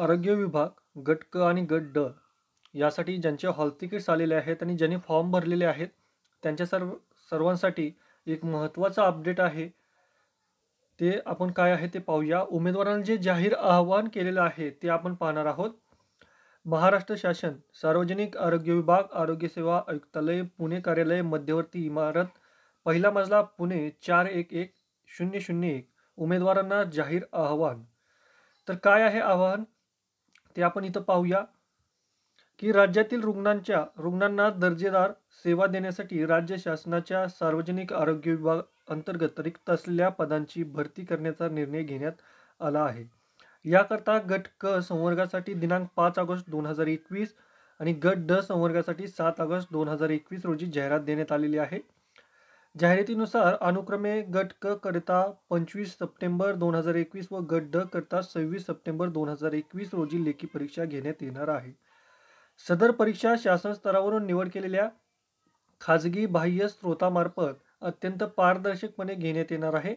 आरोग्य विभाग गट क आणि गट ड यासाठी ज्यांचे हॉल तिकीट्स आलेले आहेत आणि ज्यांनी फॉर्म भरलेले आहेत त्यांच्या सर्व सर्वांसाठी एक महत्त्वाचा अपडेट आहे ते आपण काय आहे ते पाहूया उमेदवारांना जे जाहीर आवाहन केलेलं आहे ते आपण पाहणार आहोत महाराष्ट्र शासन सार्वजनिक आरोग्य विभाग आरोग्य सेवा आयुक्तालय पुणे कार्यालय मध्यवर्ती इमारत पहिला मजला पुणे चार एक एक शून्य शून्य एक उमेदवारांना जाहीर आव्हान तर काय आहे आव्हान ते आपण इथं पाहूया की राज्यातील रुग्णांच्या रुग्णांना दर्जेदार सेवा देण्यासाठी राज्य शासनाच्या सार्वजनिक आरोग्य विभाग अंतर्गत रिक्त असलेल्या पदांची भरती करण्याचा निर्णय घेण्यात आला आहे याकरता गट क संवर्गासाठी दिनांक पाच ऑगस्ट दोन हजार एकवीस आणि गट ड संवर्गासाठी सात ऑगस्ट दोन हजार एकवीस रोजी जाहिरात देण्यात आलेली आहे जाहिरातीनुसार अनुक्रमे गट क करता पंचवीस सप्टेंबर दोन हजार एकवीस व गट ड करता सव्वीस सप्टेंबर दोन हजार एकवीस रोजी लेखी परीक्षा घेण्यात येणार आहे सदर परीक्षा शासन स्तरावरून निवड केलेल्या खाजगी बाह्य स्त्रोतामार्फत अत्यंत पारदर्शकपणे घेण्यात येणार आहे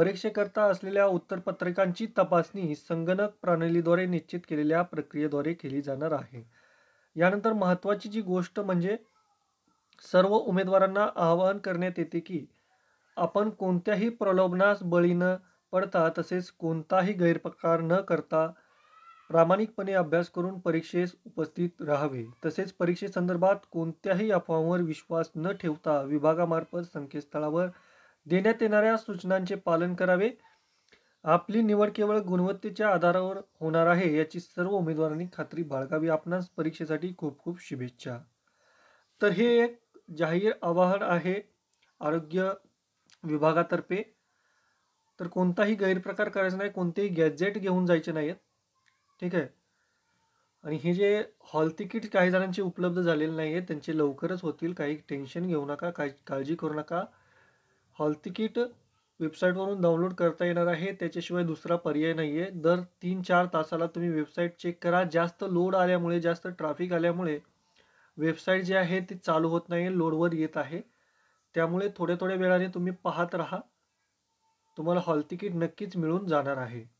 परीक्षेकरता असलेल्या उत्तरपत्रकांची तपासणी संगणक प्रणालीद्वारे निश्चित केलेल्या प्रक्रियेद्वारे केली जाणार आहे यानंतर महत्त्वाची जी गोष्ट म्हणजे सर्व उमेदवारांना आवाहन करण्यात येते की आपण कोणत्याही प्रलोभनास बळी न पडता तसेच कोणताही गैरप्रकार न करता प्रामाणिकपणे अभ्यास करून परीक्षेस उपस्थित राहावे तसेच परीक्षेसंदर्भात कोणत्याही अफवांवर विश्वास न ठेवता विभागामार्फत संकेतस्थळावर देण्यात येणाऱ्या सूचनांचे पालन करावे आपली निवड केवळ गुणवत्तेच्या आधारावर होणार आहे याची सर्व उमेदवारांनी खात्री बाळगावी आपणास परीक्षेसाठी खूप खूप शुभेच्छा तर हे एक जाहीर आवाहन आहे आरोग्य विभागातर्फे तर कोणताही गैरप्रकार करायचा नाही कोणतेही गॅजेट घेऊन जायचे नाही ठीक आहे आणि हे जे हॉल तिकीट काही जणांचे उपलब्ध झालेले नाही आहेत त्यांचे लवकरच होतील काही टेन्शन घेऊ नका काही काळजी करू नका हॉल तिकीट वेबसाईटवरून डाउनलोड करता येणार आहे त्याच्याशिवाय दुसरा पर्याय नाही आहे दर तीन चार तासाला तुम्ही वेबसाईट चेक करा जास्त लोड आल्यामुळे जास्त ट्राफिक आल्यामुळे वेबसाईट जी आहे ती चालू होत नाही लोडवर येत आहे त्यामुळे थोड्या थोड्या वेळाने तुम्ही पाहत राहा तुम्हाला हॉल तिकीट नक्कीच मिळून जाणार आहे